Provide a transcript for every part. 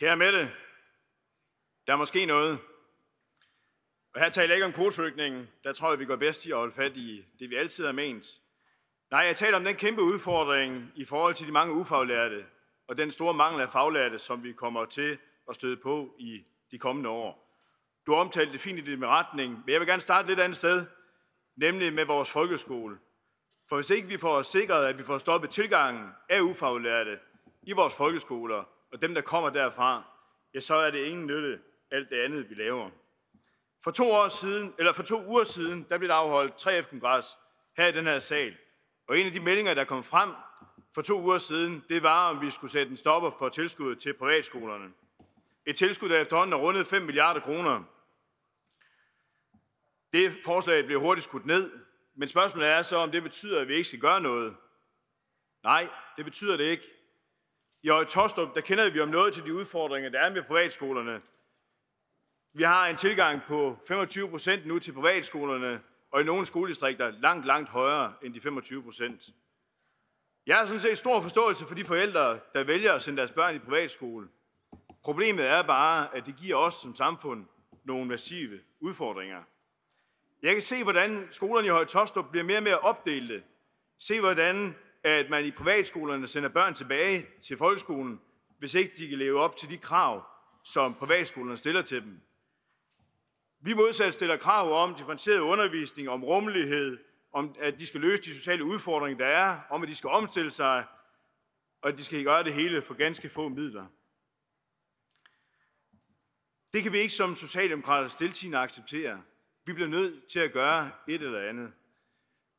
Kære Mette, der er måske noget. Og her taler jeg ikke om kvoteflygtningen. Der tror jeg, vi går bedst i at holde fat i det, vi altid har ment. Nej, jeg taler om den kæmpe udfordring i forhold til de mange ufaglærte og den store mangel af faglærte, som vi kommer til at støde på i de kommende år. Du omtalte det fint i din retning, men jeg vil gerne starte et lidt andet sted, nemlig med vores folkeskole. For hvis ikke vi får sikret, at vi får stoppet tilgangen af ufaglærte i vores folkeskoler, og dem, der kommer derfra, ja, så er det ingen nytte alt det andet, vi laver. For to, år siden, eller for to uger siden, der blev der afholdt 3F-kongres her i den her sal. Og en af de meldinger, der kom frem for to uger siden, det var, om vi skulle sætte en stopper for tilskuddet til privatskolerne. Et tilskud, der efterhånden er rundet 5 milliarder kroner. Det forslag blev hurtigt skudt ned, men spørgsmålet er så, om det betyder, at vi ikke skal gøre noget. Nej, det betyder det ikke. I Øje Tostrup, der kender vi om noget til de udfordringer, der er med privatskolerne. Vi har en tilgang på 25 procent nu til privatskolerne, og i nogle skoledistrikter langt, langt højere end de 25 procent. Jeg har sådan set stor forståelse for de forældre, der vælger at sende deres børn i privatskole. Problemet er bare, at det giver os som samfund nogle massive udfordringer. Jeg kan se, hvordan skolerne i Høje Tostrup bliver mere og mere opdelte. Se, hvordan at man i privatskolerne sender børn tilbage til folkeskolen, hvis ikke de kan leve op til de krav, som privatskolerne stiller til dem. Vi modsat stiller krav om differentieret undervisning, om rummelighed, om at de skal løse de sociale udfordringer, der er, om at de skal omstille sig, og at de skal gøre det hele for ganske få midler. Det kan vi ikke som socialdemokrater stiltigende acceptere. Vi bliver nødt til at gøre et eller andet.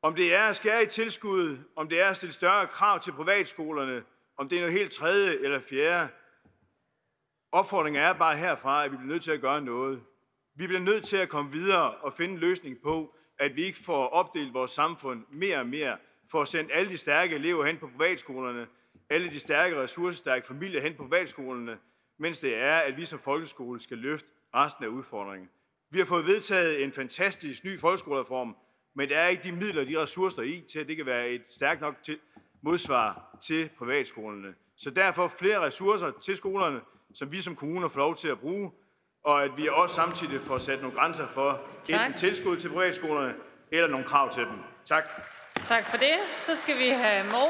Om det er at skære i tilskud, om det er at stille større krav til privatskolerne, om det er noget helt tredje eller fjerde. Opfordringen er bare herfra, at vi bliver nødt til at gøre noget. Vi bliver nødt til at komme videre og finde en løsning på, at vi ikke får opdelt vores samfund mere og mere, får sende alle de stærke elever hen på privatskolerne, alle de stærke ressourcestærke familier hen på privatskolerne, mens det er, at vi som folkeskole skal løfte resten af udfordringen. Vi har fået vedtaget en fantastisk ny folkeskolereform, men der er ikke de midler og de ressourcer i til, at det kan være et stærkt nok til, modsvar til privatskolerne. Så derfor flere ressourcer til skolerne, som vi som kommuner får lov til at bruge, og at vi også samtidig får sat nogle grænser for tak. enten tilskud til privatskolerne eller nogle krav til dem. Tak. Tak for det. Så skal vi have morgen.